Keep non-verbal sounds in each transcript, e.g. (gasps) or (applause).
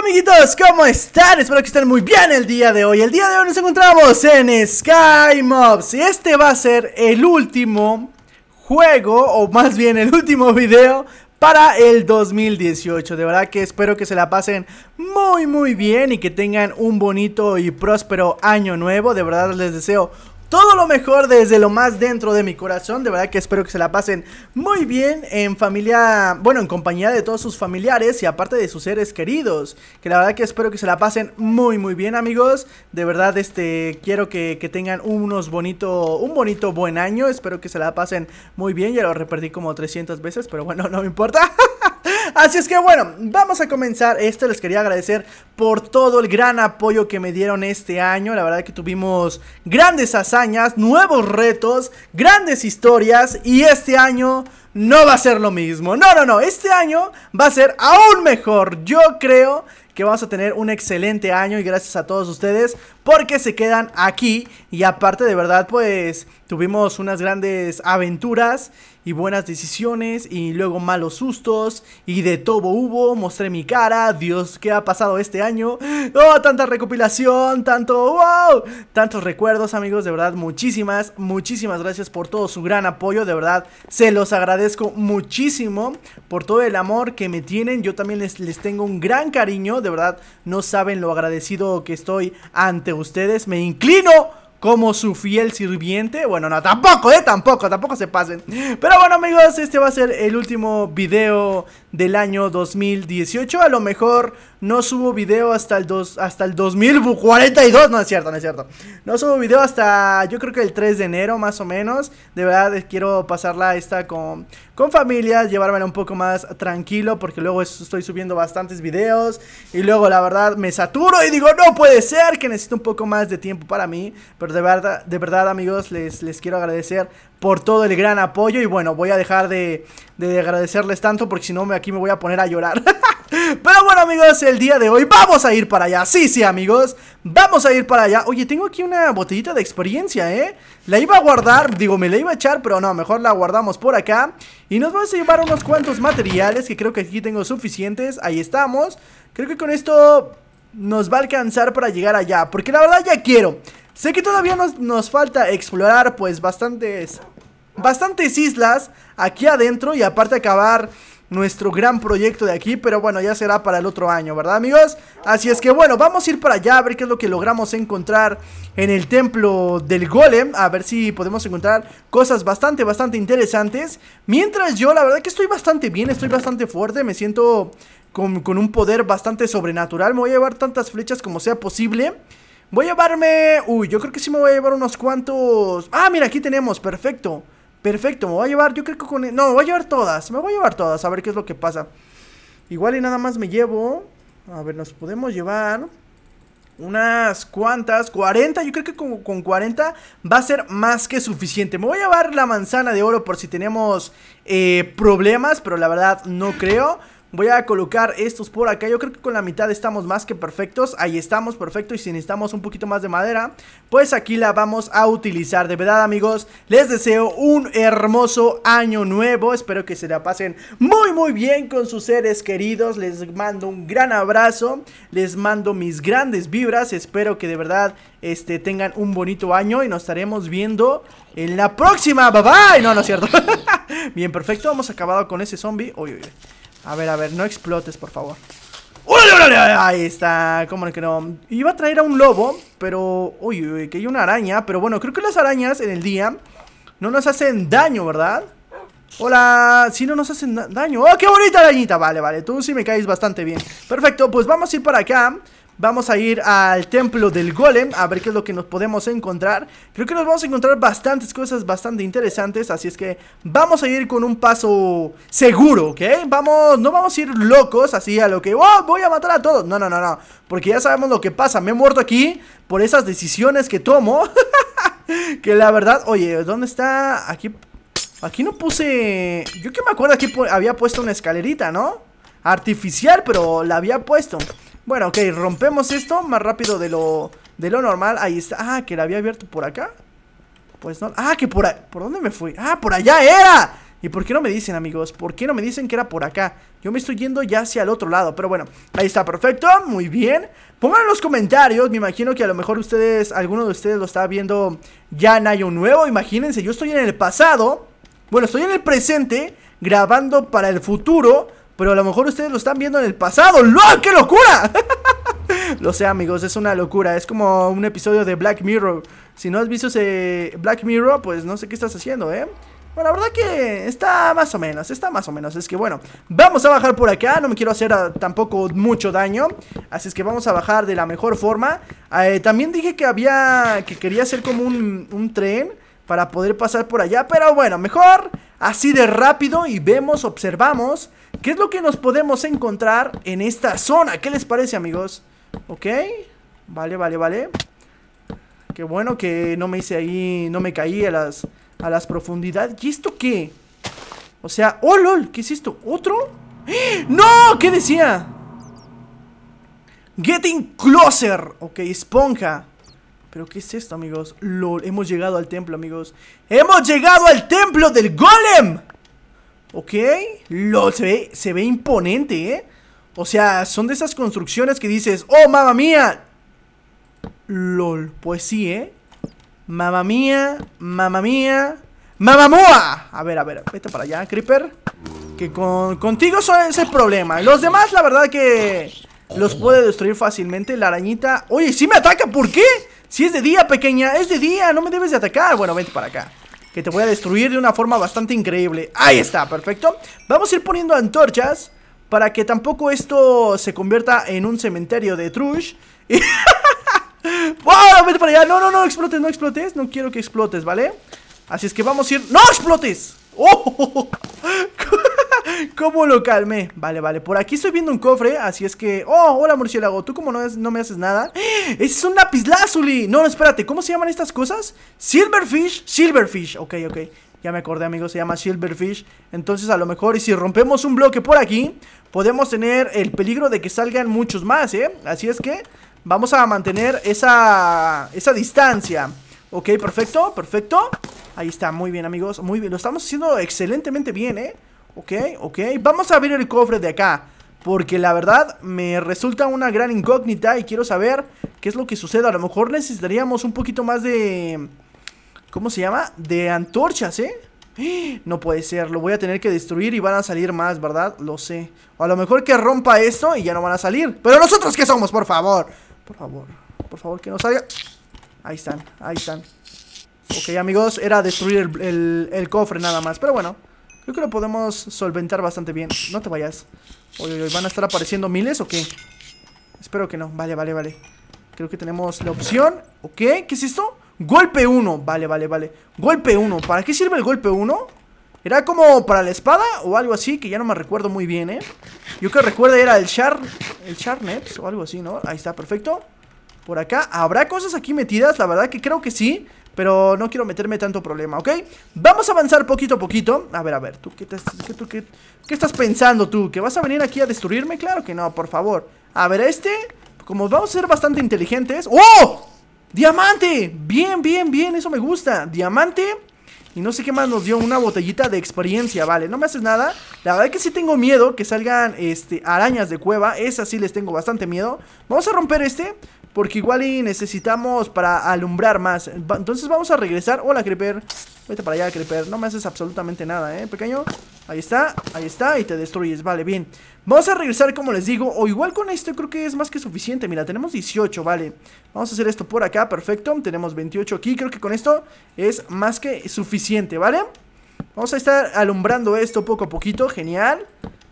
amiguitos? ¿Cómo están? Espero que estén muy bien el día de hoy El día de hoy nos encontramos en Sky Mobs Y este va a ser el último juego, o más bien el último video para el 2018. De verdad que espero que se la pasen muy muy bien y que tengan un bonito y próspero año nuevo. De verdad les deseo todo lo mejor desde lo más dentro de mi corazón. De verdad que espero que se la pasen muy bien en familia, bueno, en compañía de todos sus familiares y aparte de sus seres queridos. Que la verdad que espero que se la pasen muy, muy bien, amigos. De verdad, este, quiero que, tengan unos bonito, un bonito buen año. Espero que se la pasen muy bien. Ya lo repetí como 300 veces, pero bueno, (laughs) no me importa. (laughs) Así es que bueno, vamos a comenzar esto. Les quería agradecer por todo el gran apoyo que me dieron este año. La verdad que tuvimos grandes hazañas, nuevos retos, grandes historias y este año no va a ser lo mismo. No, no, no, este año va a ser aún mejor. Yo creo que vamos a tener un excelente año y gracias a todos ustedes porque se quedan aquí y aparte de verdad pues tuvimos unas grandes aventuras y buenas decisiones y luego malos sustos y de todo hubo, mostré mi cara, Dios, ¿qué ha pasado este año? Oh, tanta recopilación, tanto wow, tantos recuerdos, amigos, de verdad muchísimas, muchísimas gracias por todo su gran apoyo, de verdad se los agradezco muchísimo por todo el amor que me tienen, yo también les, les tengo un gran cariño, de verdad no saben lo agradecido que estoy ante ustedes ustedes, me inclino como su fiel sirviente. Bueno, no, tampoco, eh, tampoco, tampoco se pasen. Pero bueno, amigos, este va a ser el último video del año 2018. A lo mejor no subo video hasta el, dos, hasta el 2042. No es cierto, no es cierto. No subo video hasta yo creo que el 3 de enero, más o menos. De verdad, quiero pasarla esta con, con familias, llevármela un poco más tranquilo porque luego estoy subiendo bastantes videos y luego la verdad me saturo y digo, no puede ser que necesito un poco más de tiempo para mí, pero de verdad, de verdad amigos, les, les quiero agradecer por todo el gran apoyo y bueno, voy a dejar de, de agradecerles tanto porque si no aquí me voy a poner a llorar. (laughs) Pero bueno amigos, el día de hoy vamos a ir para allá Sí, sí amigos, vamos a ir para allá Oye, tengo aquí una botellita de experiencia, ¿eh? La iba a guardar, digo, me la iba a echar Pero no, mejor la guardamos por acá Y nos vamos a llevar unos cuantos materiales Que creo que aquí tengo suficientes Ahí estamos Creo que con esto nos va a alcanzar para llegar allá Porque la verdad ya quiero Sé que todavía nos, nos falta explorar pues bastantes... Bastantes islas aquí adentro y aparte acabar nuestro gran proyecto de aquí, pero bueno, ya será para el otro año, ¿verdad amigos? Así es que bueno, vamos a ir para allá a ver qué es lo que logramos encontrar en el templo del golem, a ver si podemos encontrar cosas bastante, bastante interesantes. Mientras yo, la verdad que estoy bastante bien, estoy bastante fuerte, me siento con, un poder bastante sobrenatural, me voy a llevar tantas flechas como sea posible. Voy a llevarme... Uy, yo creo que sí me voy a llevar unos cuantos... Ah, mira, aquí tenemos, perfecto. Perfecto, me voy a llevar, yo creo que con... E-, no, me voy a llevar todas, me voy a llevar todas, a ver qué es lo que pasa. Igual y nada más me llevo... A ver, nos podemos llevar unas cuantas, 40, yo creo que con, con, 40 va a ser más que suficiente. Me voy a llevar la manzana de oro por si tenemos eh, problemas, pero la verdad no creo. Voy a colocar estos por acá, yo creo que con la mitad estamos más que perfectos Ahí estamos, perfecto, y si necesitamos un poquito más de madera Pues aquí la vamos a utilizar, de verdad amigos Les deseo un hermoso año nuevo Espero que se la pasen muy muy bien con sus seres queridos Les mando un gran abrazo, les mando mis grandes vibras Espero que de verdad este, tengan un bonito año y nos estaremos viendo en la próxima. Bye bye. No, no es cierto. (laughs) Bien, perfecto. Hemos acabado con ese zombie. Uy, uy, uy. A ver, a ver, no explotes, por favor. Ahí está, cómo que no. Iba a traer a un lobo, pero... Uy, uy, que hay una araña. Pero bueno, creo que las arañas en el día no nos hacen daño, ¿verdad? Hola, si no nos hacen daño ¡Oh, qué bonita arañita! Vale, vale, tú sí me caes bastante bien Perfecto, pues vamos a ir para acá Vamos a ir al templo del golem a ver qué es lo que nos podemos encontrar. Creo que nos vamos a encontrar bastantes cosas bastante interesantes, así es que vamos a ir con un paso seguro, ¿ok? Vamos, no vamos a ir locos así a lo que, oh, voy a matar a todos. No, no, no, no, porque ya sabemos lo que pasa. Me he muerto aquí por esas decisiones que tomo. (laughs) que la verdad, oye, ¿dónde está? Aquí, aquí no puse... Yo que me acuerdo aquí había puesto una escalerita, ¿no? Artificial, pero la había puesto... Bueno, ok, rompemos esto más rápido de lo, de lo normal. Ahí está. Ah, que la había abierto por acá. Pues no. Ah, que por ahí, ¿Por dónde me fui? Ah, por allá era. ¿Y por qué no me dicen, amigos? ¿Por qué no me dicen que era por acá? Yo me estoy yendo ya hacia el otro lado. Pero bueno, ahí está, perfecto. Muy bien. Pongan en los comentarios. Me imagino que a lo mejor ustedes, alguno de ustedes lo está viendo ya en año nuevo. Imagínense, yo estoy en el pasado. Bueno, estoy en el presente grabando para el futuro. Pero a lo mejor ustedes lo están viendo en el pasado. ¡Lol! Ah, ¡Qué locura! (laughs) lo sé, amigos, es una locura. Es como un episodio de Black Mirror. Si no has visto ese Black Mirror, pues no sé qué estás haciendo, ¿eh? Bueno, la verdad que está más o menos, está más o menos. Es que bueno, vamos a bajar por acá. No me quiero hacer ah, tampoco mucho daño. Así es que vamos a bajar de la mejor forma. Ah, eh, también dije que había, que quería hacer como un, un tren para poder pasar por allá. Pero bueno, mejor así de rápido y vemos, observamos qué es lo que nos podemos encontrar en esta zona. ¿Qué les parece, amigos? Ok, vale, vale, vale. Qué bueno que no me hice ahí, no me caí a las, a las profundidades. ¿Y esto qué? O sea, oh lol, ¿qué es esto? ¿Otro? ¡Eh! ¡No! ¿Qué decía? Getting closer. Ok, esponja. ¿Pero qué es esto, amigos? LOL, hemos llegado al templo, amigos ¡Hemos llegado al templo del golem! ¿Ok? LOL, se ve, se ve imponente, ¿eh? O sea, son de esas construcciones que dices ¡Oh, mamá mía! LOL, pues sí, ¿eh? Mamá mía, mamá mía ¡Mamamua! A ver, a ver, vete para allá, Creeper Que con, contigo son ese problema Los demás, la verdad que... Los puede destruir fácilmente La arañita... Oye, sí me ataca, ¿por qué? Si es de día, pequeña, es de día, no me debes de atacar. Bueno, vente para acá. Que te voy a destruir de una forma bastante increíble. Ahí está, perfecto. Vamos a ir poniendo antorchas para que tampoco esto se convierta en un cementerio de Trush. Y... (laughs) ¡Wow! para allá. No, no, no explotes, no explotes. No quiero que explotes, ¿vale? Así es que vamos a ir. ¡No explotes! ¡Oh! (laughs) ¿Cómo lo calmé? Vale, vale. Por aquí estoy viendo un cofre, así es que... Oh, hola murciélago. ¿Tú cómo no, es, no me haces nada? ¡Ese (gasps) ¡Es un lapislázuli! No, no, espérate. ¿Cómo se llaman estas cosas? Silverfish. Silverfish. Ok, ok. Ya me acordé, amigos, se llama Silverfish. Entonces, a lo mejor, y si rompemos un bloque por aquí, podemos tener el peligro de que salgan muchos más, ¿eh? Así es que vamos a mantener esa, esa distancia. Ok, perfecto, perfecto. Ahí está, muy bien, amigos, muy bien. Lo estamos haciendo excelentemente bien, ¿eh? Ok, ok. Vamos a abrir el cofre de acá. Porque la verdad me resulta una gran incógnita y quiero saber qué es lo que sucede. A lo mejor necesitaríamos un poquito más de... ¿Cómo se llama? De antorchas, ¿eh? (gasps) No puede ser, lo voy a tener que destruir y van a salir más, ¿verdad? Lo sé. O a lo mejor que rompa esto y ya no van a salir. Pero nosotros qué somos, por favor. Por favor, por favor, que no salga. Ahí están, ahí están. Ok, amigos, era destruir el cofre nada más. Pero bueno, Creo que lo podemos solventar bastante bien. No te vayas. Oye, oye, ¿van a estar apareciendo miles o qué? Espero que no. Vale, vale, vale. Creo que tenemos la opción. ¿O ¿Qué es esto? Golpe 1. Vale, vale, vale. Golpe 1. ¿Para qué sirve el golpe 1? ¿Era como para la espada o algo así? Que ya no me recuerdo muy bien, ¿eh? Yo que recuerdo era el char... El o algo así, ¿no? Ahí está, perfecto. Por acá. ¿Habrá cosas aquí metidas? La verdad que creo que sí. Pero no quiero meterme tanto problema, ¿ok? Vamos a avanzar poquito a poquito A ver, a ver, ¿tú qué, estás pensando tú? ¿Que vas a venir aquí a destruirme? Claro que no, por favor A ver, este, como vamos a ser bastante inteligentes ¡Oh! ¡Diamante! Bien, bien, bien, eso me gusta Diamante y no sé qué más nos dio una botellita de experiencia, vale, no me haces nada La verdad es que sí tengo miedo que salgan este, arañas de cueva Esas sí les tengo bastante miedo Vamos a romper este porque igual necesitamos para alumbrar más Entonces vamos a regresar Hola Creeper Vete para allá Creeper No me haces absolutamente nada, eh, pequeño Ahí está, ahí está y te destruyes Vale, bien Vamos a regresar como les digo O igual con esto creo que es más que suficiente Mira, tenemos 18, vale Vamos a hacer esto por acá, perfecto Tenemos 28 aquí Creo que con esto es más que suficiente, ¿vale? Vamos a estar alumbrando esto poco a poquito Genial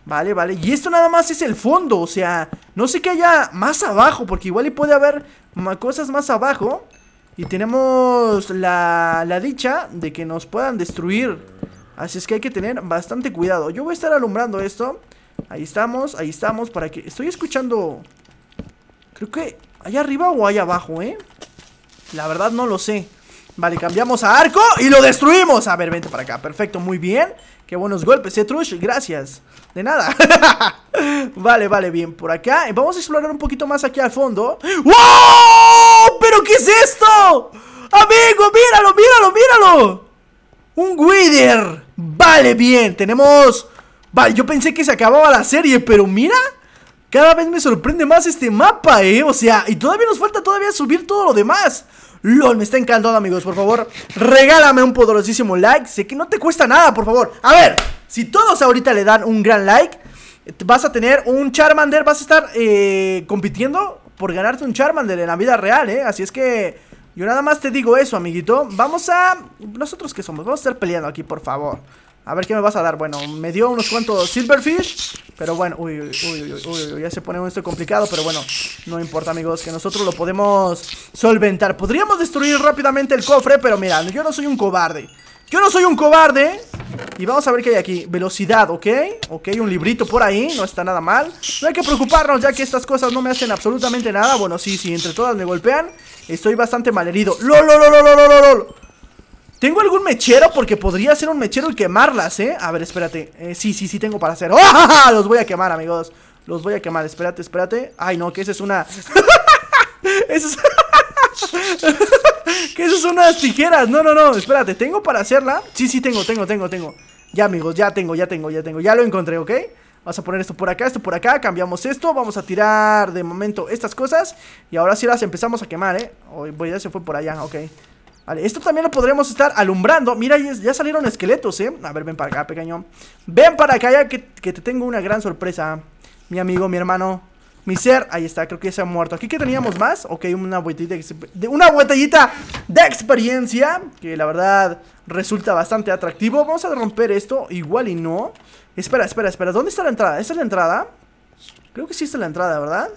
Vale, vale. Y esto nada más es el fondo, o sea, no sé qué haya más abajo, porque igual y puede haber cosas más abajo. Y tenemos la, la dicha de que nos puedan destruir. Así es que hay que tener bastante cuidado. Yo voy a estar alumbrando esto. Ahí estamos, ahí estamos, para que... Estoy escuchando... Creo que... ¿Allá arriba o allá abajo, eh? La verdad no lo sé. Vale, cambiamos a arco y lo destruimos. A ver, vente para acá. Perfecto, muy bien. Qué buenos golpes, eh, gracias. De nada. (laughs) vale, vale, bien, por acá. Vamos a explorar un poquito más aquí al fondo. ¡Wow! ¿Pero qué es esto? Amigo, míralo, míralo, míralo. Un Wither. Vale, bien, tenemos... Vale, yo pensé que se acababa la serie, pero mira... Cada vez me sorprende más este mapa, eh O sea, y todavía nos falta todavía subir todo lo demás LOL, me está encantando, amigos. Por favor, regálame un poderosísimo like. Sé que no te cuesta nada, por favor. A ver, si todos ahorita le dan un gran like, vas a tener un Charmander. Vas a estar eh, compitiendo por ganarte un Charmander en la vida real, ¿eh? Así es que. Yo nada más te digo eso, amiguito. Vamos a. ¿Nosotros qué somos? Vamos a estar peleando aquí, por favor. A ver qué me vas a dar. Bueno, me dio unos cuantos silverfish. Pero bueno, uy, uy, uy, uy, uy, ya se pone un esto complicado. Pero bueno, no importa, amigos, que nosotros lo podemos solventar. Podríamos destruir rápidamente el cofre, pero mira, yo no soy un cobarde. Yo no soy un cobarde. Y vamos a ver qué hay aquí. Velocidad, ¿ok? Ok, un librito por ahí, no está nada mal. No hay que preocuparnos ya que estas cosas no me hacen absolutamente nada. Bueno, sí, sí, entre todas me golpean. Estoy bastante malherido. ¡Lol, lol, lo, lol, lol, lol! Tengo algún mechero porque podría ser un mechero y quemarlas, ¿eh? A ver, espérate. Eh, sí, sí, sí tengo para hacer. ¡Oh! Los voy a quemar, amigos. Los voy a quemar. Espérate, espérate. Ay, no, que esa es una... (laughs) ¡Eso es... (laughs) que esas son unas tijeras. No, no, no. Espérate, ¿tengo para hacerla? Sí, sí, tengo, tengo, tengo, tengo. Ya, amigos, ya tengo, ya tengo, ya tengo. Ya lo encontré, ¿ok? Vamos a poner esto por acá, esto por acá, cambiamos esto, vamos a tirar de momento estas cosas y ahora sí las empezamos a quemar, ¿eh? Voy, ya se fue por allá, ok. Vale, esto también lo podremos estar alumbrando. Mira, ya salieron esqueletos, ¿eh? A ver, ven para acá, pequeño. Ven para acá, ya que, te tengo una gran sorpresa. Mi amigo, mi hermano. Mi ser, ahí está, creo que ya se ha muerto. Aquí qué teníamos más, ok, una botellita de, una botellita de experiencia, que la verdad resulta bastante atractivo. Vamos a romper esto, igual y no. Espera, espera, espera, ¿dónde está la entrada? ¿Esta es la entrada? Creo que sí es la entrada, ¿verdad?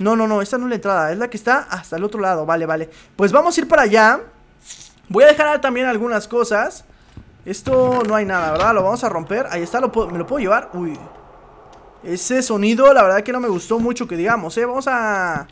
No, no, no, esta no es la entrada, es la que está hasta el otro lado, vale, vale. Pues vamos a ir para allá. Voy a dejar también algunas cosas Esto no hay nada, ¿verdad? Lo vamos a romper Ahí está, lo ¿me lo puedo llevar? Uy Ese sonido, la verdad que no me gustó mucho que digamos, ¿eh? Vamos a...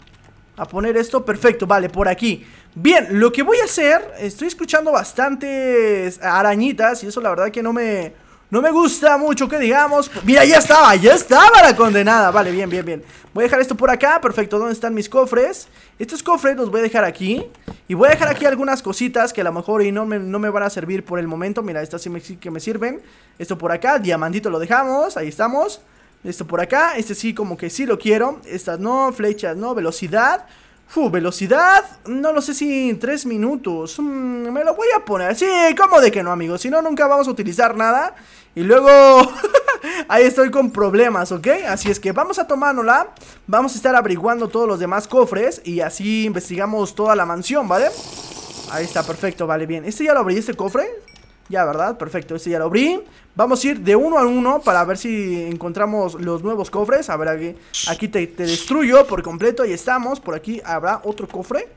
A poner esto, perfecto, vale, por aquí Bien, lo que voy a hacer Estoy escuchando bastantes arañitas Y eso la verdad que no me... No me gusta mucho que digamos. Mira, ya estaba, ya estaba la condenada. Vale, bien, bien, bien. Voy a dejar esto por acá. Perfecto, ¿dónde están mis cofres? Estos cofres los voy a dejar aquí. Y voy a dejar aquí algunas cositas que a lo mejor no me, van a servir por el momento. Mira, estas sí, sí que me sirven. Esto por acá, diamantito lo dejamos. Ahí estamos. Esto por acá, este sí como que sí lo quiero Estas no, flechas no, velocidad Uh, velocidad, no lo sé si tres minutos, mm, me lo voy a poner, sí, ¿cómo de que no, amigos? Si no, nunca vamos a utilizar nada y luego (laughs) ahí estoy con problemas, ¿ok? Así es que vamos a tomárnosla, vamos a estar averiguando todos los demás cofres y así investigamos toda la mansión, ¿vale? Ahí está, perfecto, vale, bien, ¿este ya lo abrí, este cofre? Ya, ¿verdad? Perfecto, este ya lo abrí. Vamos a ir de uno a uno para ver si encontramos los nuevos cofres. A ver, aquí, te, destruyo por completo. Ahí estamos. Por aquí habrá otro cofre.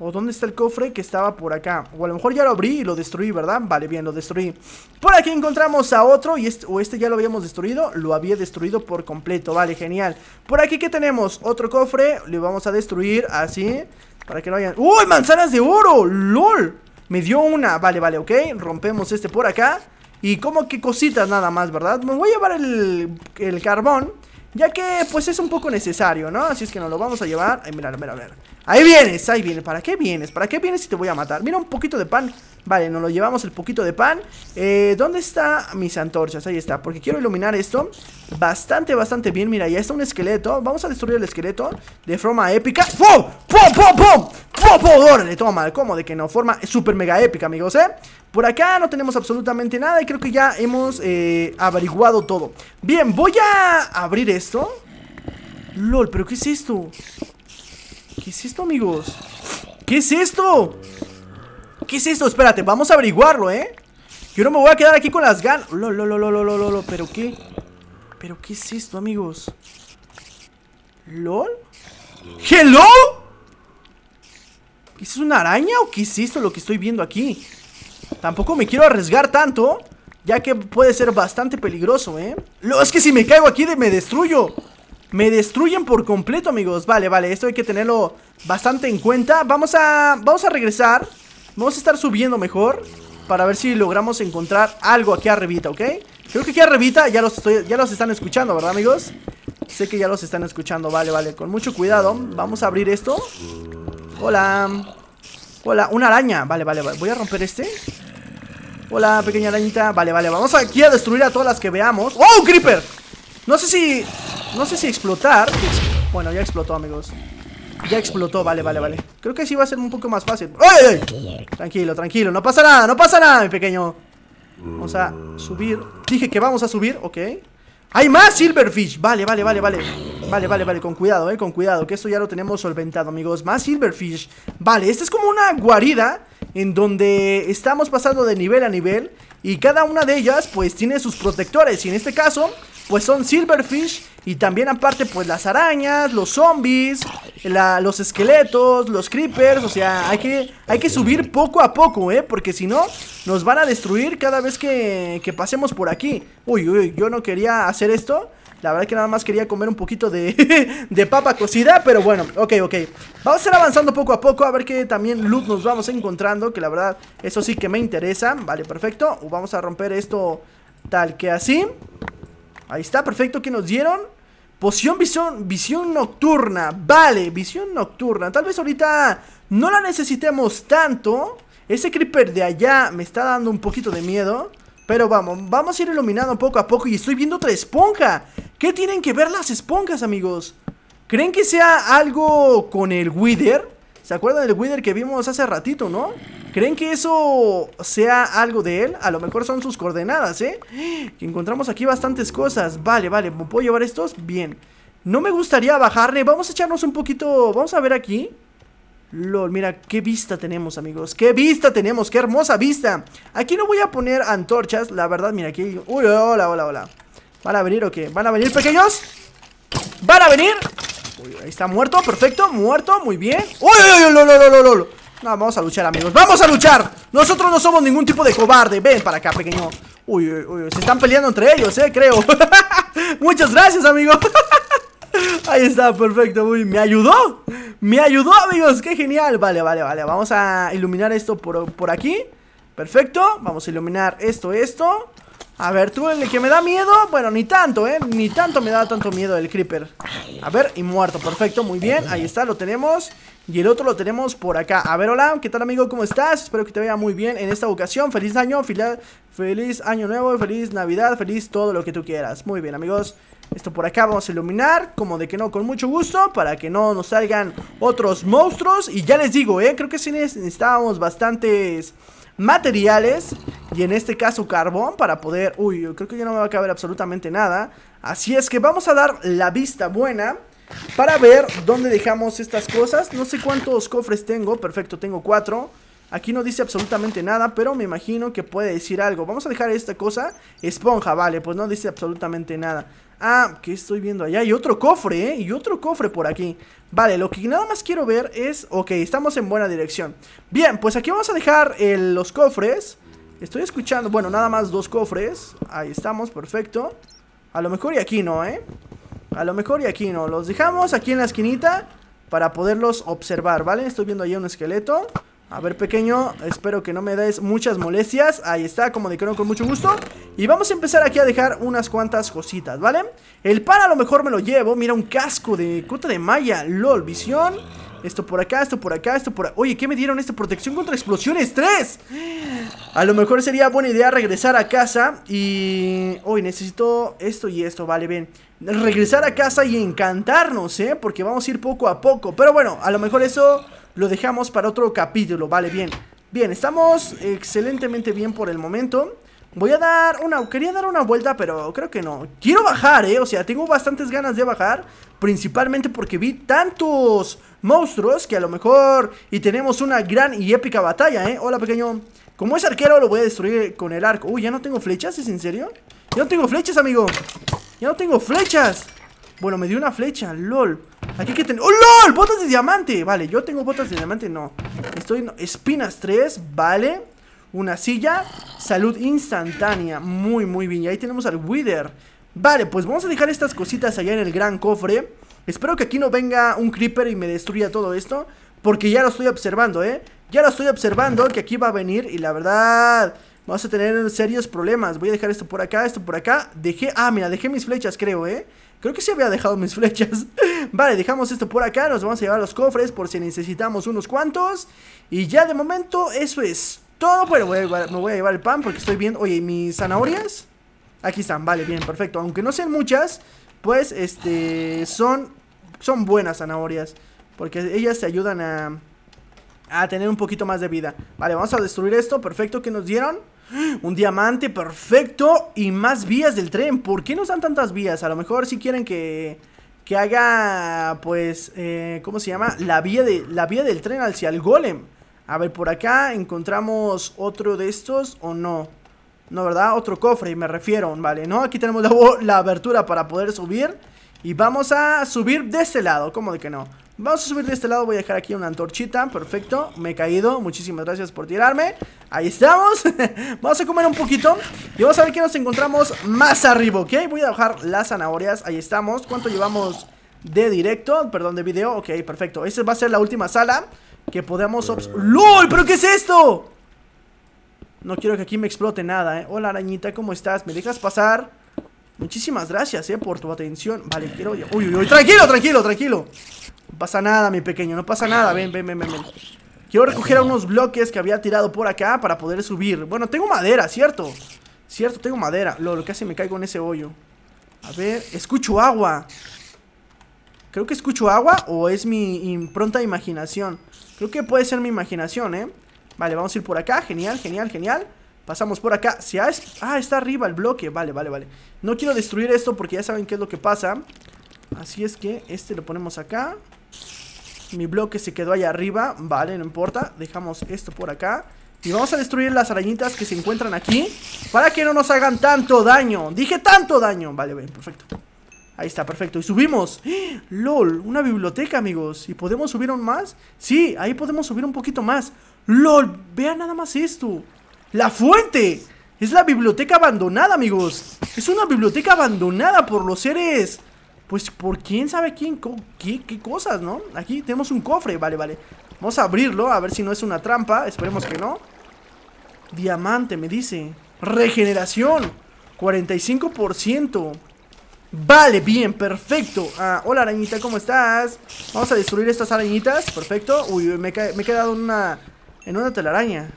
¿O dónde está el cofre que estaba por acá? O a lo mejor ya lo abrí y lo destruí, ¿verdad? Vale, bien, lo destruí. Por aquí encontramos a otro. Y este, o este ya lo habíamos destruido. Lo había destruido por completo. Vale, genial. Por aquí, ¿qué tenemos? Otro cofre. Le vamos a destruir así. Para que no hayan... ¡Uy, manzanas de oro! ¡Lol! Me dio una, vale, vale, ok Rompemos este por acá Y como que cositas nada más, ¿verdad? Me voy a llevar el, carbón Ya que pues es un poco necesario, ¿no? Así es que nos lo vamos a llevar Ay, mira, mira, mira Ahí vienes, ahí vienes. ¿Para qué vienes? ¿Para qué vienes si te voy a matar? Mira, un poquito de pan. Vale, nos lo llevamos el poquito de pan. Eh, ¿Dónde está mis antorchas? Ahí está, porque quiero iluminar esto bastante, bastante bien. Mira, ya está un esqueleto. Vamos a destruir el esqueleto de forma épica. ¡Pum! ¡Pum, pum, pum! ¡Pum, pum! ¡Órale! Toma, ¿cómo de que no? Forma súper mega épica, amigos, ¿eh? Por acá no tenemos absolutamente nada y creo que ya hemos eh, averiguado todo. Bien, voy a abrir esto. LOL, ¿pero qué es esto? ¿Qué es esto, amigos? ¿Qué es esto? ¿Qué es esto? Espérate, vamos a averiguarlo, ¿eh? Yo no me voy a quedar aquí con las ganas lo, lo, lo, lo, lo, lo, ¿Pero qué? ¿Pero qué es esto, amigos? ¿LOL? ¿Hello? es una araña o qué es esto lo que estoy viendo aquí? Tampoco me quiero arriesgar tanto Ya que puede ser bastante peligroso, ¿eh? Lo, es que si me caigo aquí me destruyo me destruyen por completo, amigos Vale, vale, esto hay que tenerlo bastante en cuenta Vamos a, vamos a regresar Vamos a estar subiendo mejor Para ver si logramos encontrar algo aquí arribita, ¿ok? Creo que aquí arribita ya los, estoy, ya los están escuchando, ¿verdad, amigos? Sé que ya los están escuchando, vale, vale Con mucho cuidado, vamos a abrir esto Hola Hola, una araña, vale, vale, vale Voy a romper este Hola, pequeña arañita Vale, vale, vamos aquí a destruir a todas las que veamos ¡Oh, creeper! No sé si... No sé si explotar... Bueno, ya explotó, amigos. Ya explotó, vale, vale, vale. Creo que sí va a ser un poco más fácil. ¡Ay, ay! Tranquilo, tranquilo. No pasa nada, no pasa nada, mi pequeño. Vamos a subir. Dije que vamos a subir, ok. ¡Hay más Silverfish! Vale, vale, vale, vale. Vale, vale, vale, con cuidado, eh, con cuidado Que esto ya lo tenemos solventado, amigos Más Silverfish Vale, esta es como una guarida En donde estamos pasando de nivel a nivel Y cada una de ellas, pues, tiene sus protectores Y en este caso, pues son silverfish y también aparte pues las arañas, los zombies, los esqueletos, los creepers, o sea, hay que, hay que subir poco a poco, ¿eh? Porque si no, nos van a destruir cada vez que, que pasemos por aquí. Uy, uy, yo no quería hacer esto. La verdad que nada más quería comer un poquito de, (laughs) de papa cocida, pero bueno, ok, ok. Vamos a ir avanzando poco a poco, a ver qué también loot nos vamos encontrando, que la verdad, eso sí que me interesa. Vale, perfecto. Vamos a romper esto tal que así. Ahí está, perfecto, que nos dieron? Poción visión, visión nocturna. Vale, visión nocturna. Tal vez ahorita no la necesitemos tanto. Ese creeper de allá me está dando un poquito de miedo. Pero vamos, vamos a ir iluminando poco a poco. Y estoy viendo otra esponja. ¿Qué tienen que ver las esponjas, amigos? ¿Creen que sea algo con el Wither? ¿Se acuerdan del Wither que vimos hace ratito, no? ¿Creen que eso sea algo de él? A lo mejor son sus coordenadas, ¿eh? Que encontramos aquí bastantes cosas. Vale, vale, ¿puedo llevar estos? Bien. No me gustaría bajarle. Vamos a echarnos un poquito... Vamos a ver aquí. LOL, mira qué vista tenemos amigos Qué vista tenemos, qué hermosa vista Aquí no voy a poner antorchas La verdad, mira aquí, uy, hola, hola, hola ¿Van a venir o qué? ¿Van a venir pequeños? ¿Van a venir? ahí está muerto, perfecto, muerto, muy bien Uy, uy, uy, uy, uy, uy, uy, uy. No, vamos a luchar, amigos ¡Vamos a luchar! Nosotros no somos ningún tipo de cobarde Ven para acá, pequeño Uy, uy, uy Se están peleando entre ellos, eh, creo (laughs) Muchas gracias, amigo (laughs) Ahí está, perfecto, uy, me ayudó Me ayudó, amigos, qué genial Vale, vale, vale, vamos a iluminar esto por, por aquí Perfecto, vamos a iluminar esto, esto a ver, tú el que me da miedo Bueno, ni tanto, eh, ni tanto me da tanto miedo el creeper A ver, y muerto, perfecto, muy bien Ahí está, lo tenemos y el otro lo tenemos por acá. A ver, hola, ¿qué tal amigo? ¿Cómo estás? Espero que te vaya muy bien en esta ocasión. Feliz año, feliz año nuevo, feliz Navidad, feliz todo lo que tú quieras. Muy bien amigos, esto por acá vamos a iluminar, como de que no, con mucho gusto, para que no nos salgan otros monstruos. Y ya les digo, eh, creo que sí necesitábamos bastantes materiales y en este caso carbón para poder... Uy, yo creo que ya no me va a caber absolutamente nada. Así es que vamos a dar la vista buena para ver dónde dejamos estas cosas. No sé cuántos cofres tengo, perfecto, tengo cuatro. Aquí no dice absolutamente nada, pero me imagino que puede decir algo. Vamos a dejar esta cosa. Esponja, vale, pues no dice absolutamente nada. Ah, qué estoy viendo allá. Y otro cofre, ¿eh? Y otro cofre por aquí. Vale, lo que nada más quiero ver es... Ok, estamos en buena dirección. Bien, pues aquí vamos a dejar eh, los cofres. Estoy escuchando... Bueno, nada más dos cofres. Ahí estamos, perfecto. A lo mejor y aquí no, ¿eh? A lo mejor y aquí no. Los dejamos aquí en la esquinita para poderlos observar, ¿vale? Estoy viendo ahí un esqueleto. A ver, pequeño, espero que no me des muchas molestias. Ahí está, como creo con mucho gusto. Y vamos a empezar aquí a dejar unas cuantas cositas, ¿vale? El pan a lo mejor me lo llevo. Mira, un casco de cota de malla. LOL, visión. Esto por acá, esto por acá, esto por acá. Oye, ¿qué me dieron esta protección contra explosiones? 3 A lo mejor sería buena idea regresar a casa y... Hoy necesito esto y esto, vale, bien Regresar a casa y encantarnos, ¿eh? Porque vamos a ir poco a poco. Pero bueno, a lo mejor eso lo dejamos para otro capítulo, vale, bien. Bien, estamos excelentemente bien por el momento. Voy a dar una... Quería dar una vuelta, pero creo que no. Quiero bajar, ¿eh? O sea, tengo bastantes ganas de bajar. Principalmente porque vi tantos monstruos que a lo mejor... Y tenemos una gran y épica batalla, ¿eh? Hola, pequeño. Como es arquero, lo voy a destruir con el arco. Uy, ¿ya no tengo flechas? ¿Es en serio? Ya no tengo flechas, amigo. Ya no tengo flechas. Bueno, me dio una flecha. LOL. Aquí que tener... ¡Oh, LOL! Botas de diamante. Vale, yo tengo botas de diamante. No. Estoy... en Espinas 3. Vale una silla, salud instantánea, muy muy bien. Y ahí tenemos al Wither. Vale, pues vamos a dejar estas cositas allá en el gran cofre. Espero que aquí no venga un creeper y me destruya todo esto, porque ya lo estoy observando, ¿eh? Ya lo estoy observando que aquí va a venir y la verdad vamos a tener serios problemas. Voy a dejar esto por acá, esto por acá. Dejé, ah, mira, dejé mis flechas, creo, ¿eh? Creo que sí había dejado mis (laughs) flechas. vale, dejamos esto por acá. Nos vamos a llevar los cofres por si necesitamos unos cuantos. Y ya de momento eso es todo, pero me voy a llevar el pan porque estoy bien. Oye, mis zanahorias? Aquí están, vale, bien, perfecto. Aunque no sean muchas, pues este son son buenas zanahorias porque ellas te ayudan a a tener un poquito más de vida. Vale, vamos a destruir esto. Perfecto, que nos dieron? Un diamante, perfecto. Y más vías del tren. ¿Por qué nos dan tantas vías? A lo mejor si quieren que, que haga, pues, eh, ¿cómo se llama? La vía, de, la vía del tren hacia el golem. A ver, por acá encontramos otro de estos o no. No, ¿verdad? Otro cofre, me refiero, ¿vale? ¿No? Aquí tenemos la, la abertura para poder subir. Y vamos a subir de este lado, ¿cómo de que no? Vamos a subir de este lado, voy a dejar aquí una antorchita Perfecto, me he caído, muchísimas gracias por tirarme Ahí estamos (laughs) Vamos a comer un poquito Y vamos a ver qué nos encontramos más arriba, ¿ok? Voy a bajar las zanahorias, ahí estamos ¿Cuánto llevamos de directo? Perdón, de video, ok, perfecto Esta va a ser la última sala que podamos... ¡LOL! ¿Pero qué es esto? No quiero que aquí me explote nada, ¿eh? Hola, arañita, ¿cómo estás? ¿Me dejas pasar? Muchísimas gracias, eh, por tu atención Vale, quiero... Uy, uy, uy, tranquilo, tranquilo, tranquilo No pasa nada, mi pequeño, no pasa nada Ven, ven, ven, ven, ven. Quiero recoger unos bloques que había tirado por acá para poder subir Bueno, tengo madera, ¿cierto? Cierto, tengo madera Lo, lo que hace me caigo en ese hoyo A ver, escucho agua Creo que escucho agua o es mi impronta imaginación Creo que puede ser mi imaginación, ¿eh? Vale, vamos a ir por acá. Genial, genial, genial. Pasamos por acá. Si ah, está arriba el bloque. Vale, vale, vale. No quiero destruir esto porque ya saben qué es lo que pasa. Así es que este lo ponemos acá. Mi bloque se quedó allá arriba. Vale, no importa. Dejamos esto por acá. Y vamos a destruir las arañitas que se encuentran aquí Para que no nos hagan tanto daño Dije tanto daño Vale, bien, perfecto Ahí está, perfecto. Y subimos. ¡Eh! LOL, una biblioteca, amigos. ¿Y podemos subir aún más? Sí, ahí podemos subir un poquito más. LOL, vean nada más esto. La fuente. Es la biblioteca abandonada, amigos. Es una biblioteca abandonada por los seres. Pues por quién sabe quién, qué, qué cosas, ¿no? Aquí tenemos un cofre, vale, vale. Vamos a abrirlo, a ver si no es una trampa. Esperemos que no. Diamante, me dice. Regeneración. 45%. Vale, bien, perfecto ah, Hola arañita, ¿cómo estás? Vamos a destruir estas arañitas, perfecto Uy, me, he quedado en una, en una telaraña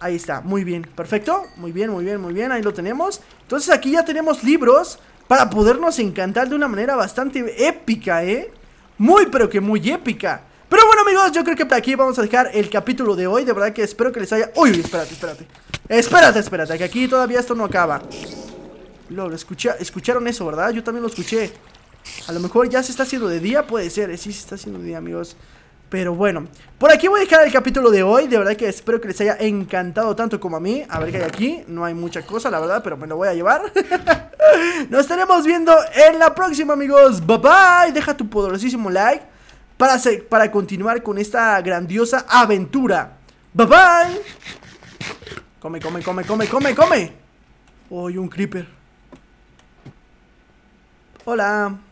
Ahí está, muy bien, perfecto Muy bien, muy bien, muy bien, ahí lo tenemos Entonces aquí ya tenemos libros Para podernos encantar de una manera bastante épica, ¿eh? Muy, pero que muy épica Pero bueno amigos, yo creo que por aquí vamos a dejar el capítulo de hoy De verdad que espero que les haya... Uy, espérate, espérate Espérate, espérate, que aquí todavía esto no acaba lo, escucharon eso, ¿verdad? Yo también lo escuché. A lo mejor ya se está haciendo de día, puede ser. Eh, sí, se está haciendo de día, amigos. Pero bueno, por aquí voy a dejar el capítulo de hoy. De verdad que espero que les haya encantado tanto como a mí. A ver qué hay aquí. No hay mucha cosa, la verdad, pero me lo voy a llevar. (laughs) Nos estaremos viendo en la próxima, amigos. Bye bye. Deja tu poderosísimo like para, para continuar con esta grandiosa aventura. Bye bye. Come, come, come, come, come, come. Hoy un creeper. Hola.